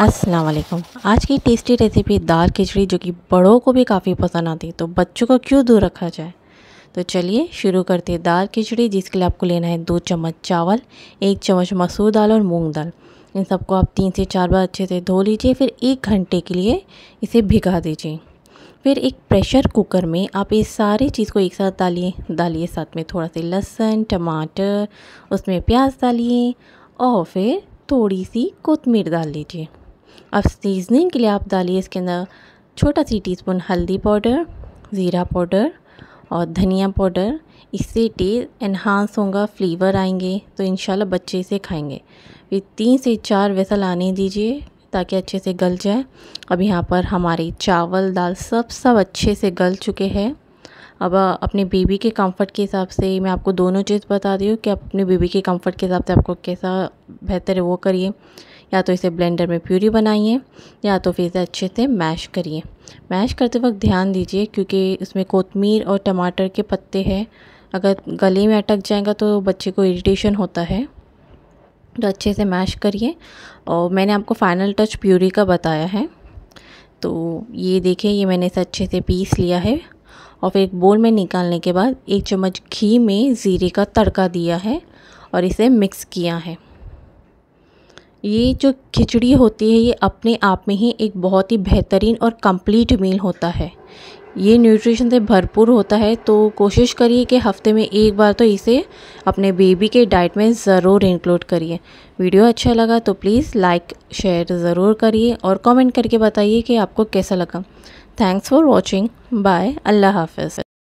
अस्सलाम वालेकुम आज की टेस्टी रेसिपी दाल खिचड़ी जो कि बड़ों को भी काफ़ी पसंद आती है तो बच्चों को क्यों दूर रखा जाए तो चलिए शुरू करते हैं दाल खिचड़ी जिसके लिए आपको लेना है दो चम्मच चावल एक चम्मच मसूर दाल और मूंग दाल इन सबको आप तीन से चार बार अच्छे से धो लीजिए फिर एक घंटे के लिए इसे भिगा दीजिए फिर एक प्रेशर कुकर में आप इस सारी चीज़ को एक साथ डालिए डालिए साथ में थोड़ा सा लहसुन टमाटर उसमें प्याज डालिए और फिर थोड़ी सी कोतमीर डाल लीजिए अब सीजनिंग के लिए आप डालिए इसके अंदर छोटा सी टीस्पून हल्दी पाउडर ज़ीरा पाउडर और धनिया पाउडर इससे टेस्ट इन्हांस होगा फ्लेवर आएंगे तो इन बच्चे इसे खाएंगे फिर तीन से चार वैसा आने दीजिए ताकि अच्छे से गल जाए अब यहाँ पर हमारी चावल दाल सब सब अच्छे से गल चुके हैं अब अपने बेबी के कंफर्ट के हिसाब से मैं आपको दोनों चीज़ बता रही हूँ कि आप अपने बेबी के कंफर्ट के हिसाब से आपको कैसा बेहतर है वो करिए या तो इसे ब्लेंडर में प्यूरी बनाइए या तो फिर इसे अच्छे से मैश करिए मैश करते वक्त ध्यान दीजिए क्योंकि इसमें कोतमीर और टमाटर के पत्ते हैं अगर गले में अटक जाएगा तो बच्चे को इरिटेशन होता है तो अच्छे से मैश करिए और मैंने आपको फाइनल टच प्यूरी का बताया है तो ये देखिए ये मैंने इसे अच्छे से पीस लिया है और फिर एक बोल में निकालने के बाद एक चम्मच घी में ज़ीरे का तड़का दिया है और इसे मिक्स किया है ये जो खिचड़ी होती है ये अपने आप में ही एक बहुत ही बेहतरीन और कंप्लीट मील होता है ये न्यूट्रिशन से भरपूर होता है तो कोशिश करिए कि हफ्ते में एक बार तो इसे अपने बेबी के डाइट में ज़रूर इंक्लूड करिए वीडियो अच्छा लगा तो प्लीज़ लाइक शेयर ज़रूर करिए और कमेंट करके बताइए कि आपको कैसा लगा थैंक्स फॉर वॉचिंग बाय अल्लाह हाफिज़